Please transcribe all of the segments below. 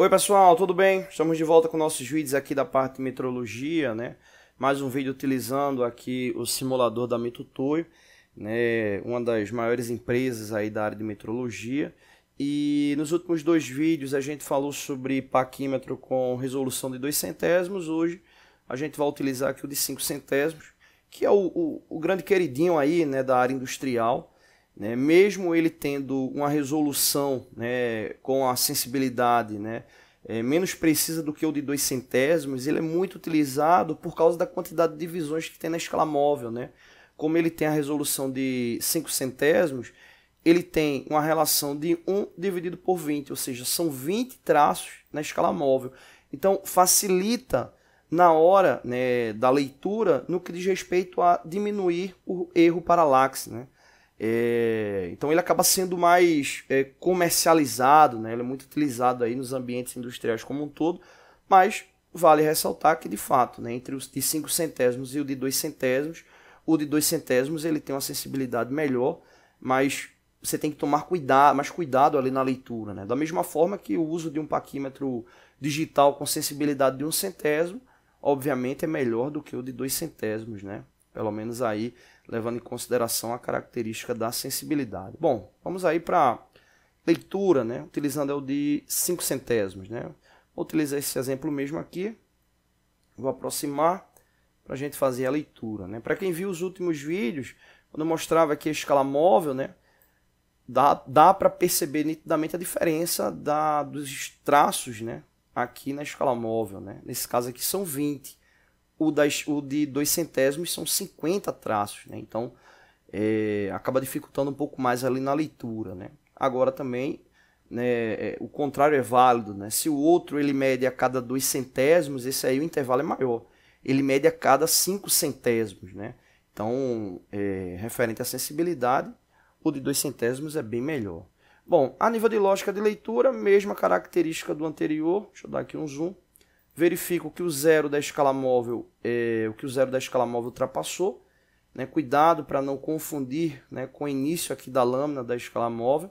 Oi pessoal, tudo bem? Estamos de volta com nossos vídeos aqui da parte de metrologia, né? Mais um vídeo utilizando aqui o simulador da Metutoi, né? Uma das maiores empresas aí da área de metrologia. E nos últimos dois vídeos a gente falou sobre paquímetro com resolução de 2 centésimos. Hoje a gente vai utilizar aqui o de 5 centésimos, que é o, o, o grande queridinho aí, né, da área industrial né? Mesmo ele tendo uma resolução né, com a sensibilidade né, é menos precisa do que o de dois centésimos, ele é muito utilizado por causa da quantidade de divisões que tem na escala móvel. Né? Como ele tem a resolução de 5 centésimos, ele tem uma relação de 1 dividido por 20, ou seja, são 20 traços na escala móvel. Então, facilita na hora né, da leitura no que diz respeito a diminuir o erro paralaxe. Né? É, então ele acaba sendo mais é, comercializado, né? ele é muito utilizado aí nos ambientes industriais como um todo, mas vale ressaltar que de fato, né, entre os de 5 centésimos e o de 2 centésimos, o de 2 centésimos ele tem uma sensibilidade melhor, mas você tem que tomar cuidado, mais cuidado ali na leitura. Né? Da mesma forma que o uso de um paquímetro digital com sensibilidade de 1 um centésimo, obviamente é melhor do que o de 2 centésimos, né? Pelo menos aí, levando em consideração a característica da sensibilidade. Bom, vamos aí para leitura, né? Utilizando é o de 5 centésimos, né? Vou utilizar esse exemplo mesmo aqui. Vou aproximar para a gente fazer a leitura, né? Para quem viu os últimos vídeos, quando eu mostrava aqui a escala móvel, né? Dá, dá para perceber nitidamente a diferença da, dos traços, né? Aqui na escala móvel, né? Nesse caso aqui são 20 o, das, o de dois centésimos são 50 traços, né? Então, é, acaba dificultando um pouco mais ali na leitura, né? Agora também, né, é, o contrário é válido, né? Se o outro ele mede a cada dois centésimos, esse aí o intervalo é maior. Ele mede a cada cinco centésimos, né? Então, é, referente à sensibilidade, o de dois centésimos é bem melhor. Bom, a nível de lógica de leitura, mesma característica do anterior. Deixa eu dar aqui um zoom verifico que o zero da escala móvel é o que o zero da escala móvel ultrapassou. Né? Cuidado para não confundir né, com o início aqui da lâmina da escala móvel.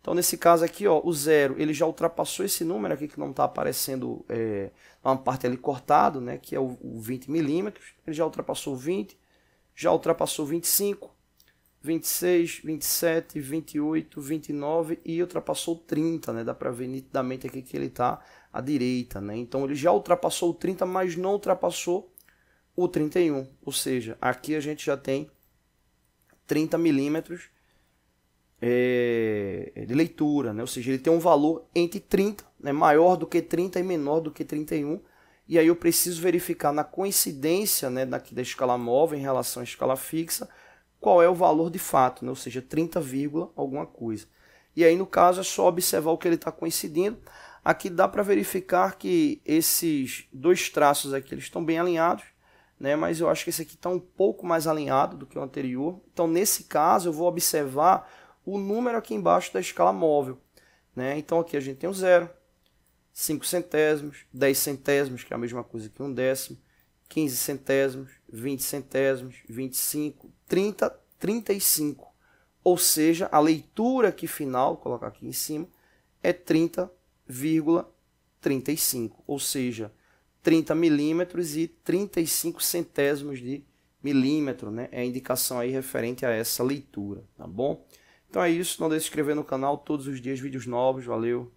Então, nesse caso aqui, ó, o zero ele já ultrapassou esse número aqui que não está aparecendo é, uma parte ali cortado, né, que é o, o 20 milímetros. Ele já ultrapassou 20, já ultrapassou 25, 26, 27, 28, 29 e ultrapassou 30, né? Dá para ver nitidamente aqui que ele está à direita, né? Então ele já ultrapassou o 30, mas não ultrapassou o 31, ou seja, aqui a gente já tem 30 milímetros é, de leitura, né? Ou seja, ele tem um valor entre 30, né? Maior do que 30 e menor do que 31. E aí eu preciso verificar na coincidência, né? Daqui da escala móvel em relação à escala fixa qual é o valor de fato, né? ou seja, 30, alguma coisa. E aí, no caso, é só observar o que ele está coincidindo. Aqui dá para verificar que esses dois traços aqui eles estão bem alinhados, né? mas eu acho que esse aqui está um pouco mais alinhado do que o anterior. Então, nesse caso, eu vou observar o número aqui embaixo da escala móvel. Né? Então, aqui a gente tem um zero, 5 centésimos, 10 centésimos, que é a mesma coisa que um décimo, 15 centésimos, 20 centésimos, 25, 30, 35. Ou seja, a leitura aqui final, vou colocar aqui em cima, é 30,35. Ou seja, 30 milímetros e 35 centésimos de milímetro, né? É a indicação aí referente a essa leitura, tá bom? Então é isso, não deixe de se inscrever no canal todos os dias, vídeos novos, valeu!